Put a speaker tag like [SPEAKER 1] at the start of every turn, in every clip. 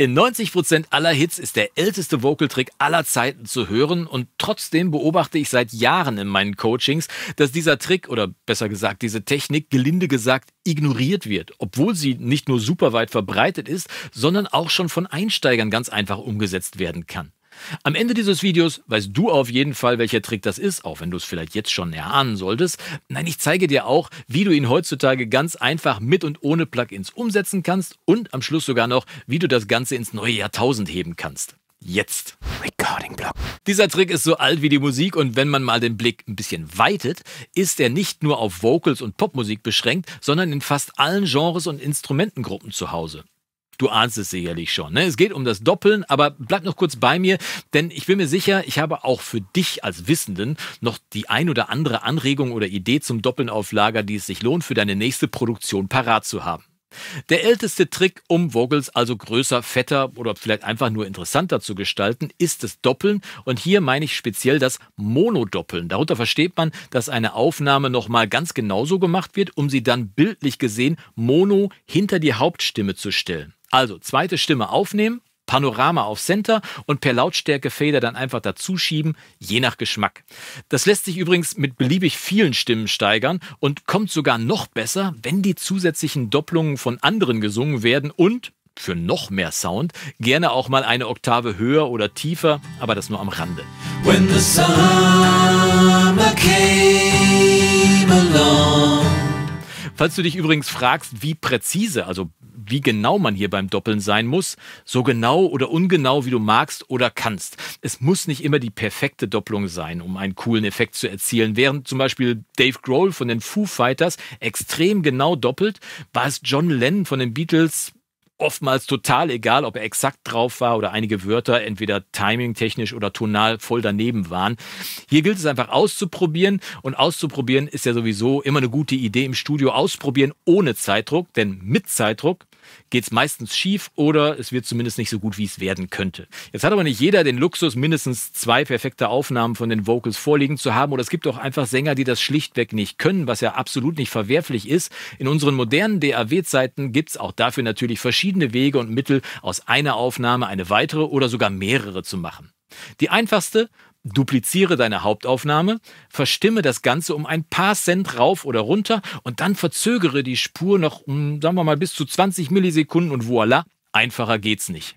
[SPEAKER 1] In 90% aller Hits ist der älteste Vocal-Trick aller Zeiten zu hören und trotzdem beobachte ich seit Jahren in meinen Coachings, dass dieser Trick oder besser gesagt diese Technik gelinde gesagt ignoriert wird, obwohl sie nicht nur super weit verbreitet ist, sondern auch schon von Einsteigern ganz einfach umgesetzt werden kann. Am Ende dieses Videos weißt du auf jeden Fall, welcher Trick das ist, auch wenn du es vielleicht jetzt schon erahnen solltest. Nein, ich zeige dir auch, wie du ihn heutzutage ganz einfach mit und ohne Plugins umsetzen kannst und am Schluss sogar noch, wie du das Ganze ins neue Jahrtausend heben kannst. Jetzt. Recording Block. Dieser Trick ist so alt wie die Musik und wenn man mal den Blick ein bisschen weitet, ist er nicht nur auf Vocals und Popmusik beschränkt, sondern in fast allen Genres und Instrumentengruppen zu Hause. Du ahnst es sicherlich schon. Ne? Es geht um das Doppeln, aber bleib noch kurz bei mir, denn ich bin mir sicher, ich habe auch für dich als Wissenden noch die ein oder andere Anregung oder Idee zum Doppeln auf Lager, die es sich lohnt, für deine nächste Produktion parat zu haben. Der älteste Trick, um Vogels also größer, fetter oder vielleicht einfach nur interessanter zu gestalten, ist das Doppeln. Und hier meine ich speziell das Monodoppeln. Darunter versteht man, dass eine Aufnahme nochmal ganz genauso gemacht wird, um sie dann bildlich gesehen mono hinter die Hauptstimme zu stellen. Also zweite Stimme aufnehmen, Panorama auf Center und per Lautstärke-Fader dann einfach dazuschieben, je nach Geschmack. Das lässt sich übrigens mit beliebig vielen Stimmen steigern und kommt sogar noch besser, wenn die zusätzlichen Doppelungen von anderen gesungen werden und für noch mehr Sound gerne auch mal eine Oktave höher oder tiefer, aber das nur am Rande. When the summer came along. Falls du dich übrigens fragst, wie präzise, also wie genau man hier beim Doppeln sein muss, so genau oder ungenau, wie du magst oder kannst. Es muss nicht immer die perfekte Doppelung sein, um einen coolen Effekt zu erzielen. Während zum Beispiel Dave Grohl von den Foo Fighters extrem genau doppelt, war es John Lennon von den Beatles oftmals total egal, ob er exakt drauf war oder einige Wörter entweder timingtechnisch oder tonal voll daneben waren. Hier gilt es einfach auszuprobieren und auszuprobieren ist ja sowieso immer eine gute Idee im Studio ausprobieren ohne Zeitdruck, denn mit Zeitdruck geht es meistens schief oder es wird zumindest nicht so gut, wie es werden könnte. Jetzt hat aber nicht jeder den Luxus, mindestens zwei perfekte Aufnahmen von den Vocals vorliegen zu haben oder es gibt auch einfach Sänger, die das schlichtweg nicht können, was ja absolut nicht verwerflich ist. In unseren modernen DAW-Zeiten gibt es auch dafür natürlich verschiedene Wege und Mittel, aus einer Aufnahme eine weitere oder sogar mehrere zu machen. Die einfachste dupliziere deine Hauptaufnahme, verstimme das Ganze um ein paar Cent rauf oder runter und dann verzögere die Spur noch um, sagen wir mal, bis zu 20 Millisekunden und voilà, einfacher geht's nicht.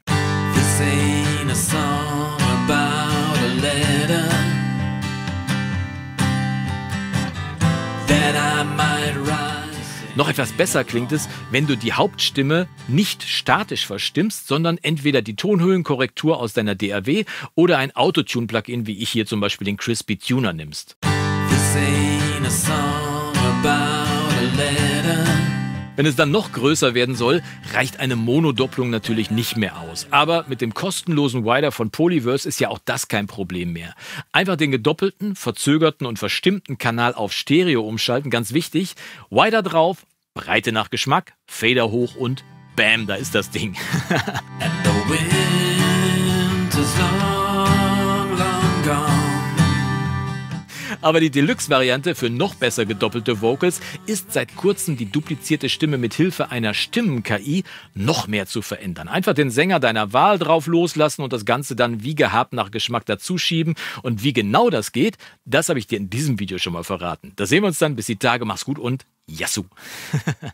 [SPEAKER 1] Noch etwas besser klingt es, wenn du die Hauptstimme nicht statisch verstimmst, sondern entweder die Tonhöhenkorrektur aus deiner DAW oder ein Autotune-Plugin, wie ich hier zum Beispiel den Crispy Tuner nimmst. This ain't a song about a letter. Wenn es dann noch größer werden soll, reicht eine Monodopplung natürlich nicht mehr aus. Aber mit dem kostenlosen Wider von Polyverse ist ja auch das kein Problem mehr. Einfach den gedoppelten, verzögerten und verstimmten Kanal auf Stereo umschalten, ganz wichtig. Wider drauf, Breite nach Geschmack, Fader hoch und Bam, da ist das Ding. Aber die Deluxe-Variante für noch besser gedoppelte Vocals ist seit kurzem die duplizierte Stimme mit Hilfe einer Stimmen-KI noch mehr zu verändern. Einfach den Sänger deiner Wahl drauf loslassen und das Ganze dann wie gehabt nach Geschmack dazuschieben. Und wie genau das geht, das habe ich dir in diesem Video schon mal verraten. Da sehen wir uns dann. Bis die Tage. Mach's gut und Yassou.